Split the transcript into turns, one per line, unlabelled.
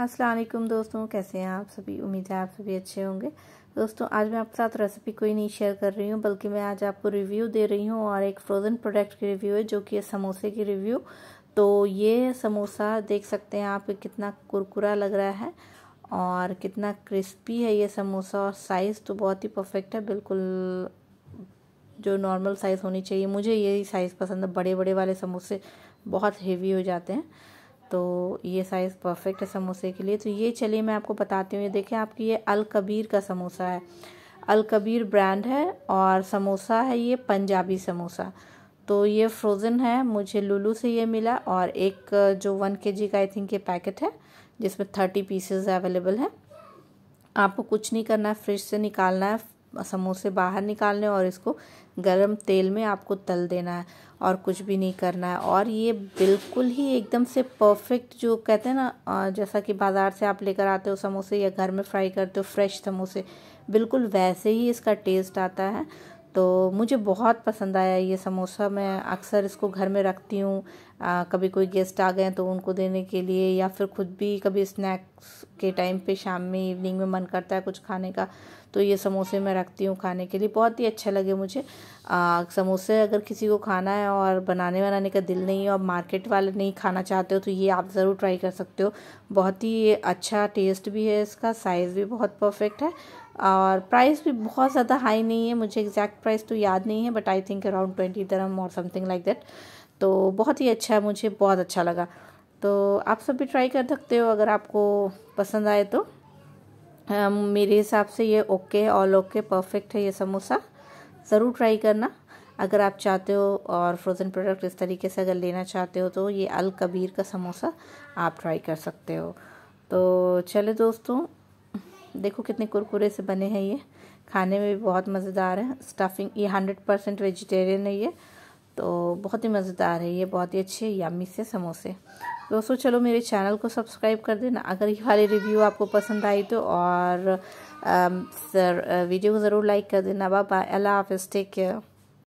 असलकुम दोस्तों कैसे हैं आप सभी उम्मीद है आप सभी अच्छे होंगे दोस्तों आज मैं आपके साथ रेसिपी कोई नहीं शेयर कर रही हूँ बल्कि मैं आज आपको रिव्यू दे रही हूँ और एक फ्रोज़न प्रोडक्ट की रिव्यू है जो कि है समोसे की रिव्यू तो ये समोसा देख सकते हैं आप कितना कुरकुरा लग रहा है और कितना क्रिस्पी है ये समोसा और साइज़ तो बहुत ही परफेक्ट है बिल्कुल जो नॉर्मल साइज़ होनी चाहिए मुझे यही साइज़ पसंद है बड़े बड़े वाले समोसे बहुत हेवी हो जाते हैं तो ये साइज़ परफेक्ट है समोसे के लिए तो ये चलिए मैं आपको बताती हूँ ये देखें आपकी ये अल कबीर का समोसा है अल कबीर ब्रांड है और समोसा है ये पंजाबी समोसा तो ये फ्रोज़न है मुझे लुलू से ये मिला और एक जो वन के जी का आई थिंक ये पैकेट है जिसमें थर्टी पीसेज अवेलेबल है आपको कुछ नहीं करना है फ्रिज से निकालना है समोसे बाहर निकालने और इसको गरम तेल में आपको तल देना है और कुछ भी नहीं करना है और ये बिल्कुल ही एकदम से परफेक्ट जो कहते हैं ना जैसा कि बाज़ार से आप लेकर आते हो समोसे या घर में फ्राई करते हो फ्रेश समोसे बिल्कुल वैसे ही इसका टेस्ट आता है तो मुझे बहुत पसंद आया ये समोसा मैं अक्सर इसको घर में रखती हूँ कभी कोई गेस्ट आ गए तो उनको देने के लिए या फिर ख़ुद भी कभी स्नैक्स के टाइम पे शाम में इवनिंग में मन करता है कुछ खाने का तो ये समोसे मैं रखती हूँ खाने के लिए बहुत ही अच्छे लगे मुझे आ, समोसे अगर किसी को खाना है और बनाने बनाने का दिल नहीं है और मार्केट वाले नहीं खाना चाहते हो तो ये आप ज़रूर ट्राई कर सकते हो बहुत ही अच्छा टेस्ट भी है इसका साइज़ भी बहुत परफेक्ट है और प्राइस भी बहुत ज़्यादा हाई नहीं है मुझे एग्जैक्ट प्राइस तो याद नहीं है but I think around twenty दरम और समथिंग लाइक दैट तो बहुत ही अच्छा है मुझे बहुत अच्छा लगा तो आप सब भी ट्राई कर सकते हो अगर आपको पसंद आए तो आ, मेरे हिसाब से ये ओके ऑल ओके परफेक्ट है ये समोसा ज़रूर ट्राई करना अगर आप चाहते हो और फ्रोज़न प्रोडक्ट इस तरीके से अगर लेना चाहते हो तो ये अल कबीर का समोसा आप ट्राई कर सकते हो तो चले दोस्तों देखो कितने कुरकुरे से बने हैं ये खाने में भी बहुत मज़ेदार है स्टफिंग ये हंड्रेड परसेंट वेजिटेरियन है ये तो बहुत ही मज़ेदार है ये बहुत ही अच्छे यामी से समोसे दोस्तों चलो मेरे चैनल को सब्सक्राइब कर देना अगर ये वाली रिव्यू आपको पसंद आई तो और आ, सर वीडियो को ज़रूर लाइक कर देना बाबा अल्लाह हाफिज़ टेक केयर